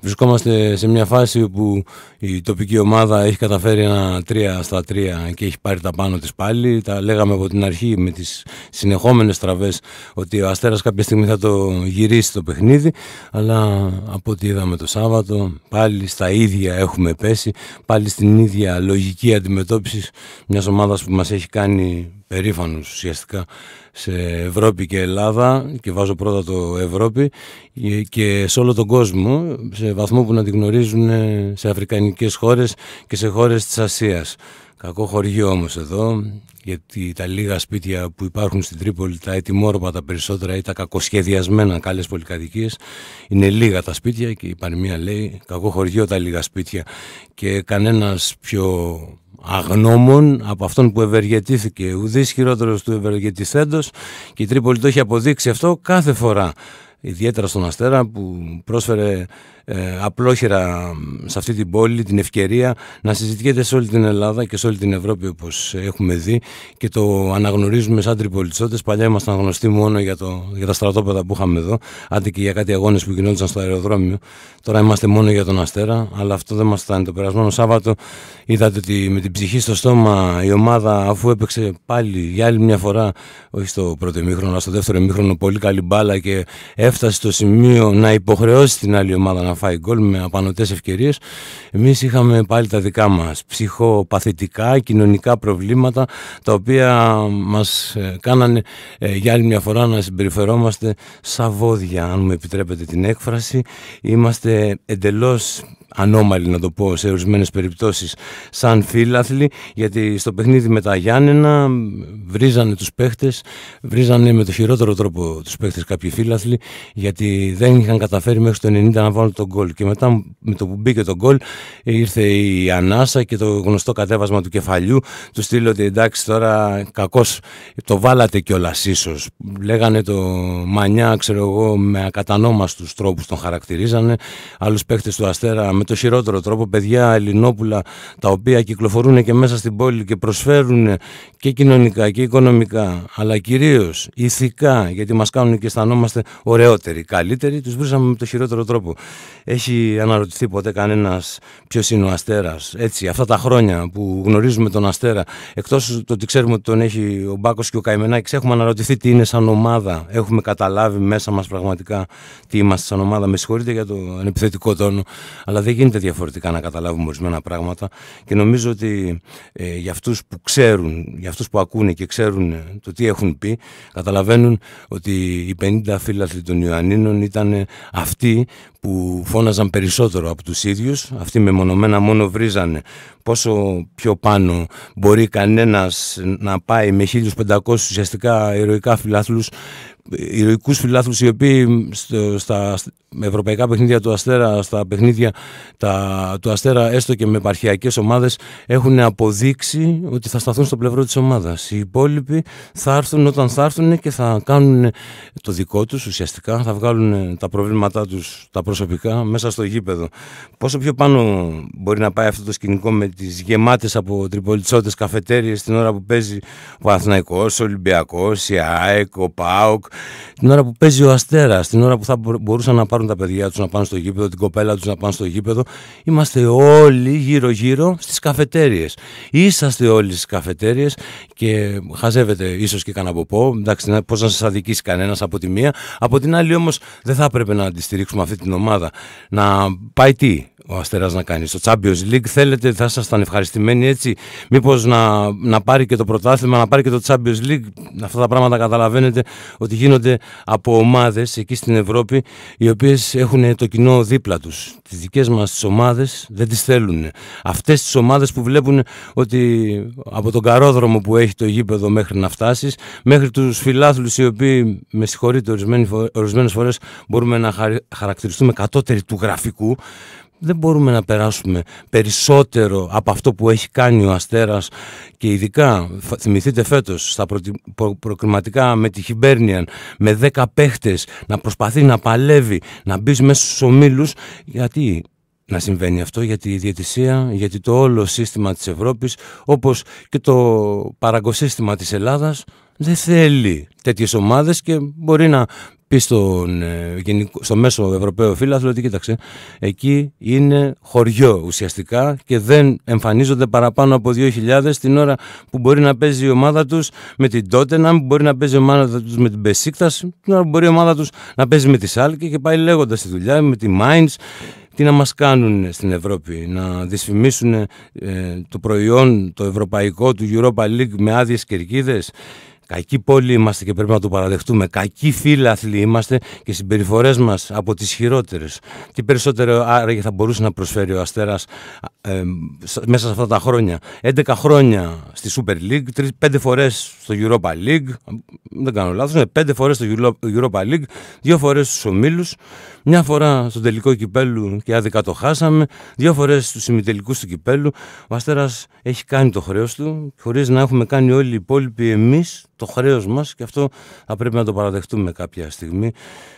Βρισκόμαστε σε μια φάση που η τοπική ομάδα έχει καταφέρει ένα 3 στα 3 και έχει πάρει τα πάνω της πάλι. Τα λέγαμε από την αρχή με τις συνεχόμενες τραβές ότι ο Αστέρας κάποια στιγμή θα το γυρίσει το παιχνίδι. Αλλά από ό,τι είδαμε το Σάββατο πάλι στα ίδια έχουμε πέσει. Πάλι στην ίδια λογική αντιμετώπισης μιας ομάδας που μας έχει κάνει περήφανος ουσιαστικά σε Ευρώπη και Ελλάδα και βάζω πρώτα το Ευρώπη και σε όλο τον κόσμο σε βαθμό που να τη γνωρίζουν σε αφρικανικές χώρες και σε χώρες της Ασίας. Κακό χωριό όμως εδώ, γιατί τα λίγα σπίτια που υπάρχουν στην Τρίπολη, τα ετοιμόρροπα τα περισσότερα ή τα κακοσχεδιασμένα καλές πολυκατοικίες, είναι λίγα τα σπίτια και η μια λέει κακό χωριό τα λίγα σπίτια και κανένας πιο αγνώμων από αυτόν που ευεργετήθηκε. Ουδής χειρότερος του ευεργετηθέντος και η Τρίπολη το έχει αποδείξει αυτό κάθε φορά. Ιδιαίτερα στον Αστέρα που πρόσφερε ε, απλόχερα σε αυτή την πόλη την ευκαιρία να συζητιέται σε όλη την Ελλάδα και σε όλη την Ευρώπη όπως έχουμε δει και το αναγνωρίζουμε σαν τριπολιτσότες. Παλιά ήμασταν γνωστοί μόνο για, το, για τα στρατόπεδα που είχαμε εδώ, άντε και για κάτι αγώνες που γινόντουσαν στο αεροδρόμιο. Τώρα είμαστε μόνο για τον Αστέρα, αλλά αυτό δεν μας φτάνει. Το περασμένο Σάββατο είδατε ότι με την ψυχή στο στόμα η ομάδα αφού έπαιξε πάλι για άλλη μια φορά, όχι στο πρώτο ημίχρονο, αλλά στο δεύτερο ημίχρονο, πολύ καλή μπάλα και έφτασε στο σημείο να υποχρεώσει την άλλη ομάδα να φάει γκολ με απανοτές ευκαιρίες. Εμείς είχαμε πάλι τα δικά μας ψυχοπαθητικά, κοινωνικά προβλήματα τα οποία μας ε, κάνανε ε, για άλλη μια φορά να συμπεριφερόμαστε σαβόδια, βόδια αν μου επιτρέπετε την έκφραση. Είμαστε εντελώς ανώμαλοι να το πω σε ορισμένες περιπτώσεις σαν φίλαθλοι γιατί στο παιχνίδι με τα Γιάννενα βρίζανε τους παίχτες βρίζανε με το χειρότερο τρόπο τους παίχτες κάποιοι φίλαθλοι γιατί δεν είχαν καταφέρει μέχρι το 90 να βάλουν τον γκολ και μετά με το που μπήκε τον γκολ ήρθε η ανάσα και το γνωστό κατέβασμα του κεφαλιού του στείλω ότι εντάξει τώρα κακώς το βάλατε κιόλας ίσως. λέγανε το μανιά ξέρω εγώ με ακατανόμαστους τρόπους τον χαρακτηρίζανε άλλους του Αστέρα το χειρότερο τρόπο, παιδιά Ελληνόπουλα τα οποία κυκλοφορούν και μέσα στην πόλη και προσφέρουν και κοινωνικά και οικονομικά αλλά κυρίως ηθικά γιατί μας κάνουν και αισθανόμαστε ωραιότεροι, καλύτεροι, τους βρίσκαμε με το χειρότερο τρόπο. Έχει αναρωτηθεί ποτέ κανένας ποιος είναι ο Αστέρας, έτσι, αυτά τα χρόνια που γνωρίζουμε τον Αστέρα, εκτός το ότι ξέρουμε ότι τον έχει ο Μπάκος και ο Καημενάκης, έχουμε αναρωτηθεί τι είναι σαν ομάδα, έχουμε καταλάβει μέσα μας πραγματικά τι είμαστε σαν ομάδα, με συγχωρείτε για το ανεπιθετικό τόνο, αλλά δεν γίνεται διαφορετικά να καταλάβουμε ορισμένα πράγματα και νομίζω ότι ε, για αυτούς που ξέρουν, για αυτούς που ακούνε και ξέρουν ε, το τι έχουν πει, καταλαβαίνουν ότι οι 50 φίλαθλοι των Ιωαννίνων ήταν ε, αυτοί που φώναζαν περισσότερο από τους ίδιους, αυτοί μεμονωμένα μόνο βρίζανε πόσο πιο πάνω μπορεί κανένας να πάει με 1500 ουσιαστικά ηρωικά φιλάθλους, ηρωικούς φιλάθλους οι οποίοι στα, ευρωπαϊκά παιχνίδια του Αστέρα στα παιχνίδια τα, του Αστέρα έστω και με επαρχιακές ομάδες έχουν αποδείξει ότι θα σταθούν στο πλευρό της ομάδας. Οι υπόλοιποι θα έρθουν όταν θα έρθουν και θα κάνουν το δικό τους ουσιαστικά, θα βγάλουν τα προβλήματά τους τα προσωπικά μέσα στο γήπεδο. Πόσο πιο πάνω μπορεί να πάει αυτό το σκηνικό με τις γεμάτες από τριπολιτσότες καφετέρειε την ώρα που παίζει ο Αθηναϊκός, ο Ολυμπιακός, η ΑΕΚ, ο ΠΑΟΚ, την ώρα που παίζει ο Αστέρας, την ώρα που θα μπορούσαν να πάρουν τα παιδιά τους να πάνε στο γήπεδο, την κοπέλα τους να πάνε στο γήπεδο. Είμαστε όλοι γύρω-γύρω στις καφετέρειε. Είσαστε όλοι στις καφετέρειε και χαζεύετε ίσως και κανένα ποπό. Εντάξει, πώς να σας αδικήσει κανένας από τη μία. Από την άλλη όμως δεν θα έπρεπε να αντιστηρίξουμε αυτή την ομάδα. Να πάει τι, ο Αστέρας να κάνει. Στο Champions League θέλετε, θα ήσασταν ευχαριστημένοι έτσι. Μήπως να, να πάρει και το πρωτάθλημα, να πάρει και το Champions League. Αυτά τα πράγματα καταλαβαίνετε ότι γίνονται από ομάδες εκεί στην Ευρώπη οι οποίες έχουν το κοινό δίπλα τους. Τις δικές μας τις ομάδες δεν τις θέλουν. Αυτές τις ομάδες που βλέπουν ότι από τον καρόδρομο που έχει το γήπεδο μέχρι να φτάσεις, μέχρι τους φιλάθλους οι οποίοι με συγχωρείτε ορισμένες φορές μπορούμε να χαρακτηριστούμε κατώτεροι του γραφικού δεν μπορούμε να περάσουμε περισσότερο από αυτό που έχει κάνει ο Αστέρας και ειδικά θυμηθείτε φέτος στα προκριματικά με τη Χιμπέρνιαν με 10 παίχτες να προσπαθεί να παλεύει, να μπει μέσα στους ομίλους γιατί να συμβαίνει αυτό γιατί η διαιτησία, γιατί το όλο σύστημα της Ευρώπης όπως και το παραγκοσύστημα της Ελλάδας δεν θέλει τέτοιες ομάδες και μπορεί να πει ε, στο μέσο Ευρωπαίο φίλαθλο ότι κοίταξε, εκεί είναι χωριό ουσιαστικά και δεν εμφανίζονται παραπάνω από 2.000 την ώρα που μπορεί να παίζει η ομάδα τους με την Tottenham, μπορεί να παίζει η ομάδα τους με την Besiktas, την ώρα που μπορεί η ομάδα τους να παίζει με τη Σάλκη και πάει λέγοντας τη δουλειά με τη Μάιντ. Τι να μας κάνουν στην Ευρώπη, να δυσφημίσουν ε, το προϊόν το ευρωπαϊκό του Europa League με άδειες κερκίδες Κακή πόλη είμαστε και πρέπει να το παραδεχτούμε. Κακοί φίλαθλοι είμαστε και συμπεριφορές μας από τις χειρότερες. Τι περισσότερο άραγε θα μπορούσε να προσφέρει ο Αστέρας ε, μέσα σε αυτά τα χρόνια. 11 χρόνια στη Super League, 5 φορές στο Europa League. Δεν κάνω λάθος, 5 ναι, φορές στο Europa League, 2 φορές στους ομίλους. Μια φορά στον τελικό κυπέλου και άδικα το χάσαμε. Δύο φορές στους ημιτελικούς του κυπέλου. Ο Αστέρας έχει κάνει το χρέος του, χωρίς να έχουμε κάνει όλοι οι υπόλοιποι εμείς το χρέος μας και αυτό θα πρέπει να το παραδεχτούμε κάποια στιγμή.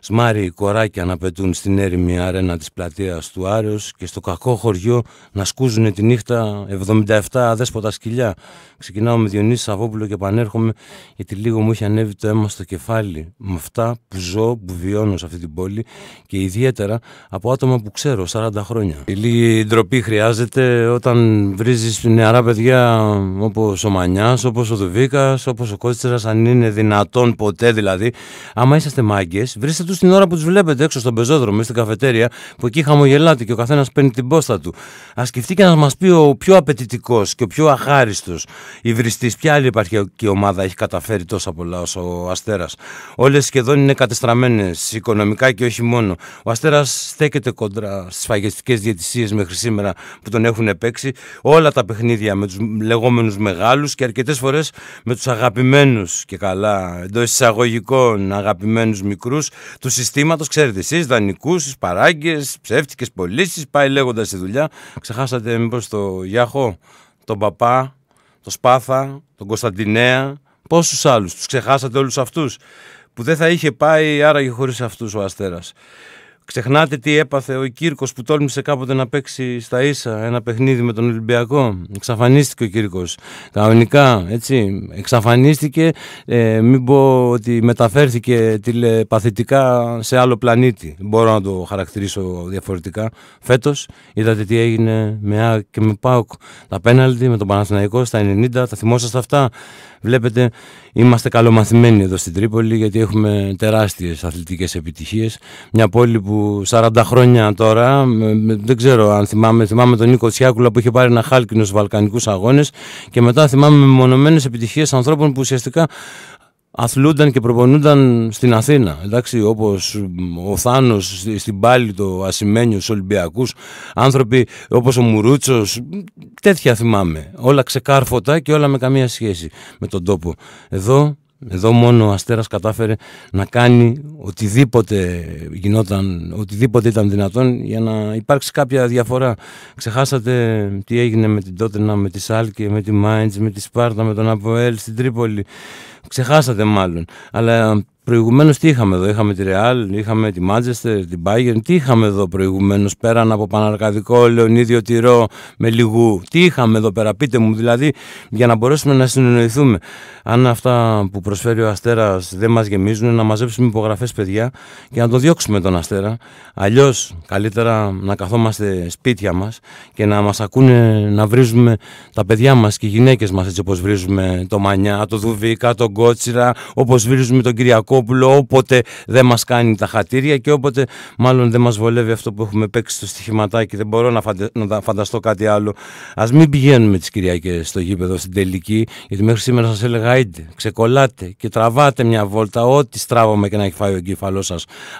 Σμάρι κοράκια να πετούν στην έρημη αρένα της πλατείας του Άρεος και στο κακό χωριό να σκούζουν τη νύχτα 77 αδέσποτα σκυλιά. Ξεκινάω με Διονύση Σαββόπουλο και επανέρχομαι γιατί λίγο μου είχε ανέβει το αίμα στο κεφάλι με αυτά που ζω, που βιώνω σε αυτή την πόλη και ιδιαίτερα από άτομα που ξέρω 40 χρόνια. Η λίγη ντροπή χρειάζεται όταν βρίζεις νεαρά παιδιά όπως ο Μανιάς, όπως ο Δουβίκας, όπως ο Κώστης σα, αν είναι δυνατόν ποτέ δηλαδή. Άμα είσαστε μάγκες, βρίστε τους την ώρα που τους βλέπετε έξω στον πεζόδρομο ή στην καφετέρια, που εκεί χαμογελάτε και ο καθένας παίρνει την πόστα του. Ας σκεφτεί και να μας πει ο πιο απαιτητικός και ο πιο αχάριστος υβριστής, ποια άλλη υπαρχιακή ομάδα έχει καταφέρει τόσα πολλά όσο ο Αστέρας. Όλες σχεδόν είναι κατεστραμμένες οικονομικά και όχι μόνο. Ο Αστέρας στέκεται κοντρά στις φαγεστικέ διαιτησίες μέχρι σήμερα που τον έχουν παίξει όλα τα παιχνίδια με τους λεγόμενους μεγάλους και αρκετές φορές με τους αγαπημένους και καλά εντός εισαγωγικών αγαπημένους μικρούς, του συστήματος, ξέρετε εσείς, δανεικούς, παράγκες, ψεύτικες πωλήσεις, πάει λέγοντας η δουλειά. Ξεχάσατε μήπως το Γιάχο, τον Παπά, τον Σπάθα, τον Κωνσταντινέα, πόσους άλλους, τους ξεχάσατε όλους αυτούς που δεν θα είχε πάει άραγε χωρίς αυτούς ο Αστέρας. Ξεχνάτε τι έπαθε ο Κύρκος που τόλμησε κάποτε να παίξει στα ίσα ένα παιχνίδι με τον Ολυμπιακό. Εξαφανίστηκε ο Κύρκος. Κανονικά, έτσι. Εξαφανίστηκε, ε, μην πω ότι μεταφέρθηκε τηλεπαθητικά σε άλλο πλανήτη. Μπορώ να το χαρακτηρίσω διαφορετικά. Φέτος είδατε τι έγινε με Α και με ΠΑΟΚ. Τα πέναλτι με τον Παναθηναϊκό στα 90, τα θυμόσαστε αυτά. Βλέπετε, είμαστε καλομαθημένοι εδώ στην Τρίπολη γιατί έχουμε τεράστιες αθλητικές επιτυχίες. Μια πόλη που περίπου 40 χρόνια τώρα. Δεν ξέρω αν θυμάμαι. Θυμάμαι τον Νίκο Τσιάκουλα που είχε πάρει ένα χάλκινο στους Βαλκανικούς Αγώνες και μετά θυμάμαι μεμονωμένε επιτυχίες ανθρώπων που ουσιαστικά αθλούνταν και προπονούνταν στην Αθήνα. Εντάξει, όπως ο Θάνος στην πάλη το ασημένιο στους Ολυμπιακούς, άνθρωποι όπως ο Μουρούτσος, τέτοια θυμάμαι. Όλα ξεκάρφωτα και όλα με καμία σχέση με τον τόπο. Εδώ εδώ μόνο ο Αστέρας κατάφερε να κάνει οτιδήποτε γινόταν, οτιδήποτε ήταν δυνατόν για να υπάρξει κάποια διαφορά. Ξεχάσατε τι έγινε με την Τότενα, με τη Σάλκη, με τη Μάιντς, με τη Σπάρτα, με τον Αποέλ στην Τρίπολη. Ξεχάσατε μάλλον. Αλλά Προηγουμένως τι είχαμε εδώ, είχαμε τη Ρεάλ, είχαμε τη Μάντζεστερ, την Bayern, τι είχαμε εδώ προηγουμένως πέραν από Παναρκαδικό, Λεωνίδιο Τυρό, με λιγού. Τι είχαμε εδώ πέρα, πείτε μου δηλαδή, για να μπορέσουμε να συνεννοηθούμε. Αν αυτά που προσφέρει ο Αστέρας δεν μας γεμίζουν, να μαζέψουμε υπογραφές παιδιά και να το διώξουμε τον Αστέρα. Αλλιώς καλύτερα να καθόμαστε σπίτια μας και να μας ακούνε να βρίζουμε τα παιδιά μας και οι γυναίκες μας έτσι όπως βρίζουμε το Μανιά, το Δουβίκα, τον Κότσιρα, όπως βρίζουμε τον Κυριακό όποτε δεν μας κάνει τα χατήρια και όποτε μάλλον δεν μας βολεύει αυτό που έχουμε παίξει στο στοιχηματάκι. Δεν μπορώ να, να φανταστώ κάτι άλλο. Ας μην πηγαίνουμε τις Κυριακές στο γήπεδο στην τελική γιατί μέχρι σήμερα σας έλεγα είτε ξεκολλάτε και τραβάτε μια βόλτα ό,τι στράβομαι και να έχει φάει ο εγκέφαλός σας.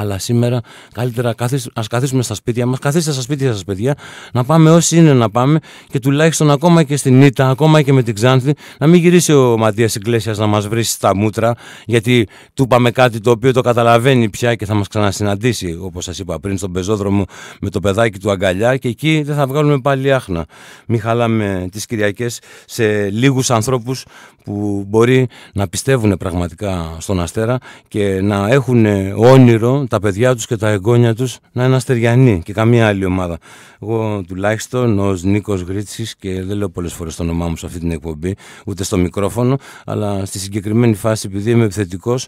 Αλλά σήμερα καλύτερα ας καθίσουμε στα σπίτια μας, καθίστε στα σπίτια σας παιδιά, να πάμε όσοι είναι να πάμε και τουλάχιστον ακόμα και στην Ήτα, ακόμα και με την Ξάνθη, να μην γυρίσει ο Ματίας Ιγκλέσιας να μας βρει στα μούτρα, γιατί του με κάτι το οποίο το καταλαβαίνει πια και θα μας ξανασυναντήσει, όπως σας είπα πριν, στον πεζόδρομο με το παιδάκι του αγκαλιά και εκεί δεν θα βγάλουμε πάλι άχνα. Μην χαλάμε τις Κυριακές σε λίγους ανθρώπους που μπορεί να πιστεύουν πραγματικά στον Αστέρα και να έχουν όνειρο τα παιδιά τους και τα εγγόνια τους να είναι αστεριανοί και καμία άλλη ομάδα. Εγώ τουλάχιστον ως Νίκος Γρίτσης και δεν λέω πολλές φορές το όνομά μου σε αυτή την εκπομπή, ούτε στο μικρόφωνο, αλλά στη συγκεκριμένη φάση επειδή είμαι επιθετικός.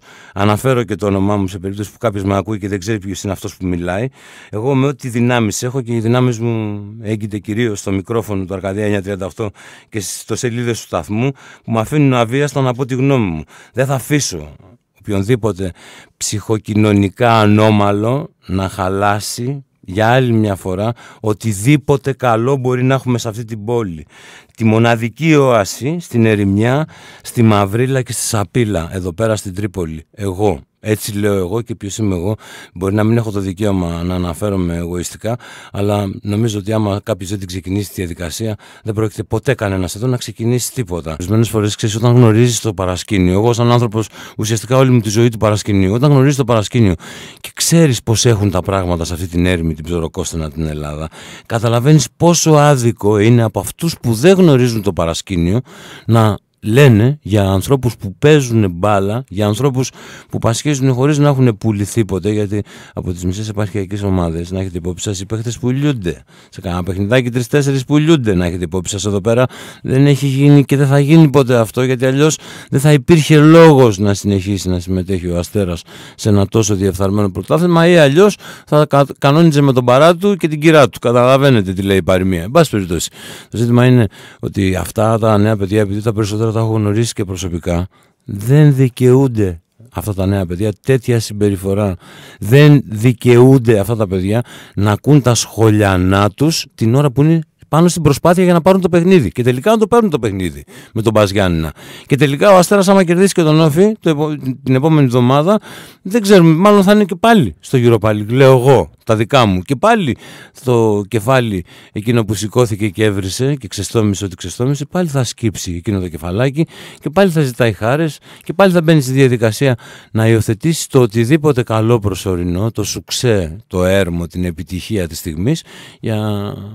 Αναφέρω και το όνομά μου σε περίπτωση που κάποιος με ακούει και δεν ξέρει ποιος είναι αυτός που μιλάει. Εγώ με ό,τι δυνάμεις έχω και οι δυνάμεις μου έγκυται κυρίως στο μικρόφωνο του Αρκαδία 938 και στο σελίδες του σταθμού που με αφήνουν αβίαστο να πω τη γνώμη μου. Δεν θα αφήσω οποιονδήποτε ψυχοκοινωνικά ανώμαλο να χαλάσει για άλλη μια φορά οτιδήποτε καλό μπορεί να έχουμε σε αυτή την πόλη. Τη μοναδική όαση στην Ερημιά, στη Μαυρίλα και στη Σαπίλα, εδώ πέρα στην Τρίπολη. Εγώ έτσι λέω εγώ και ποιος είμαι εγώ. Μπορεί να μην έχω το δικαίωμα να αναφέρομαι εγωιστικά, αλλά νομίζω ότι άμα κάποιος δεν την ξεκινήσει τη διαδικασία, δεν πρόκειται ποτέ κανένας εδώ να ξεκινήσει τίποτα. Ορισμένες φορές ξέρεις όταν γνωρίζεις το παρασκήνιο. Εγώ, σαν άνθρωπος, ουσιαστικά όλη μου τη ζωή του παρασκηνίου, όταν γνωρίζει το παρασκήνιο και ξέρεις πώς έχουν τα πράγματα σε αυτή την έρημη, την ψωροκόστανα την Ελλάδα, καταλαβαίνεις πόσο άδικο είναι από αυτούς που δεν γνωρίζουν το παρασκήνιο να λένε για ανθρώπους που παίζουν μπάλα, για ανθρώπους που πασχίζουν χωρίς να έχουν πουληθεί ποτέ, γιατί από τις μισές επαρχιακές ομάδες να έχετε υπόψη σας οι παίχτες πουλιούνται. Σε κανένα παιχνιδάκι τρεις-τέσσερις λιούνται να έχετε υπόψη σας εδώ πέρα. Δεν έχει γίνει και δεν θα γίνει ποτέ αυτό, γιατί αλλιώς δεν θα υπήρχε λόγος να συνεχίσει να συμμετέχει ο Αστέρας σε ένα τόσο διεφθαρμένο πρωτάθλημα ή αλλιώς θα κανόνιζε με τον παρά του και την κυρά του. Καταλαβαίνετε τι λέει η παροιμία. Εν πάση περιπτώσει, το ζήτημα είναι ότι αυτά τα νέα παιδιά, επειδή τα περισσότερα τα έχω γνωρίσει και προσωπικά, δεν δικαιούνται αυτά τα νέα παιδιά τέτοια συμπεριφορά. Δεν δικαιούνται αυτά τα παιδιά να ακούν τα σχολιανά τους την ώρα που είναι πάνω στην προσπάθεια για να πάρουν το παιχνίδι. Και τελικά να το παίρνουν το παιχνίδι με τον Παζιάννα Και τελικά ο Αστέρας, άμα κερδίσει και τον Όφη το, την επόμενη εβδομάδα, δεν ξέρουμε. Μάλλον θα είναι και πάλι στο γύρο πάλι λέω εγώ τα δικά μου. Και πάλι το κεφάλι εκείνο που σηκώθηκε και έβρισε και ξεστόμησε ό,τι ξεστόμησε, πάλι θα σκύψει εκείνο το κεφαλάκι και πάλι θα ζητάει χάρες και πάλι θα μπαίνει στη διαδικασία να υιοθετήσει το οτιδήποτε καλό προσωρινό, το σουξέ, το έρμο, την επιτυχία της στιγμής, για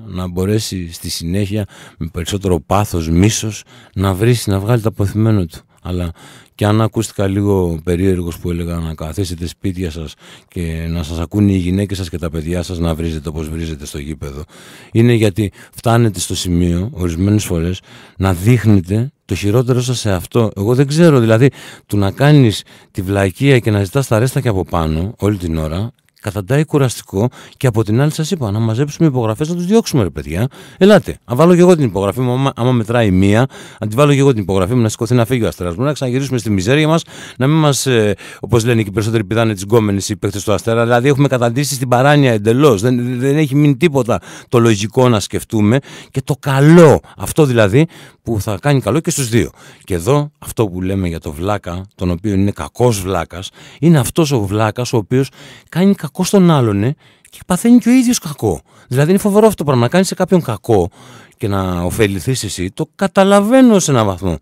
να μπορέσει στη συνέχεια με περισσότερο πάθος, μίσος να βρει, να βγάλει το αποθυμένο του αλλά και αν ακούστηκα λίγο περίεργος που έλεγα να καθίσετε σπίτια σας και να σας ακούνε οι γυναίκες σας και τα παιδιά σας να βρίζετε όπως βρίζετε στο γήπεδο είναι γιατί φτάνετε στο σημείο ορισμένες φορές να δείχνετε το χειρότερο σας σε αυτό. Εγώ δεν ξέρω, δηλαδή, του να κάνεις τη βλακεία και να ζητάς τα ρέστα και από πάνω όλη την ώρα, Καθαντάει κουραστικό και από την άλλη σας είπα να μαζέψουμε υπογραφές να τους διώξουμε, ρε παιδιά. Ελάτε. Αν βάλω και εγώ την υπογραφή μου, άμα, άμα μετράει μία, αν τη βάλω και εγώ την υπογραφή μου να σηκωθεί να φύγει ο αστέρας μου, να ξαναγυρίσουμε στη μιζέρια μας, να μην μας, ε, όπως λένε και οι περισσότεροι πηδάνε τη γκόμενη οι παίχτε του αστέρα. Δηλαδή έχουμε καταντήσει στην παράνοια εντελώς. Δεν, δεν έχει μείνει τίποτα το λογικό να σκεφτούμε και το καλό. Αυτό δηλαδή που θα κάνει καλό και στους δύο. Και εδώ αυτό που λέμε για το βλάκα, τον οποίο είναι κακός βλάκας, είναι αυτός ο βλάκας ο οποίος κάνει κακό κακό στον άλλον ε, και παθαίνει και ο ίδιος κακό. Δηλαδή είναι φοβερό αυτό το πράγμα. Να κάνεις σε κάποιον κακό και να ωφεληθείς εσύ, το καταλαβαίνω σε έναν βαθμό.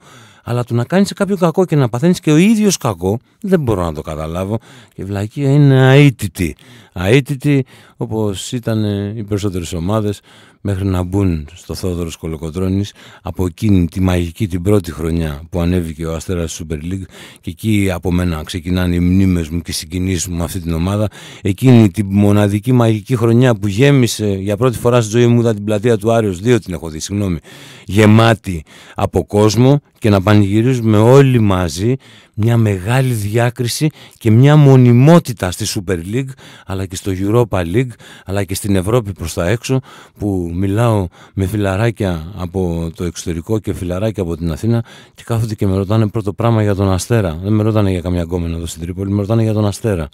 Αλλά το να κάνεις σε κάποιον κακό και να παθαίνεις και ο ίδιος κακό, δεν μπορώ να το καταλάβω. Και η βλακία είναι αίτητη. Αίτητη όπως ήταν οι περισσότερες ομάδες μέχρι να μπουν στο Θόδωρος Κολοκοτρώνης από εκείνη τη μαγική την πρώτη χρονιά που ανέβηκε ο Αστέρας Super League και εκεί από μένα ξεκινάνε οι μνήμες μου και οι συγκινήσεις μου με αυτή την ομάδα εκείνη τη μοναδική μαγική χρονιά που γέμισε για πρώτη φορά στη ζωή μου ήταν την πλατεία του Άριος 2 την έχω δει συγγνώμη γεμάτη από κόσμο και να πανηγυρίζουμε όλοι μαζί μια μεγάλη διάκριση και μια μονιμότητα στη Super League αλλά και στο Europa League αλλά και στην Ευρώπη προς τα έξω που μιλάω με φιλαράκια από το εξωτερικό και φιλαράκια από την Αθήνα και κάθονται και με ρωτάνε πρώτο πράγμα για τον Αστέρα. Δεν με ρωτάνε για καμιά γκόμενα εδώ στην Τρίπολη, με ρωτάνε για τον Αστέρα.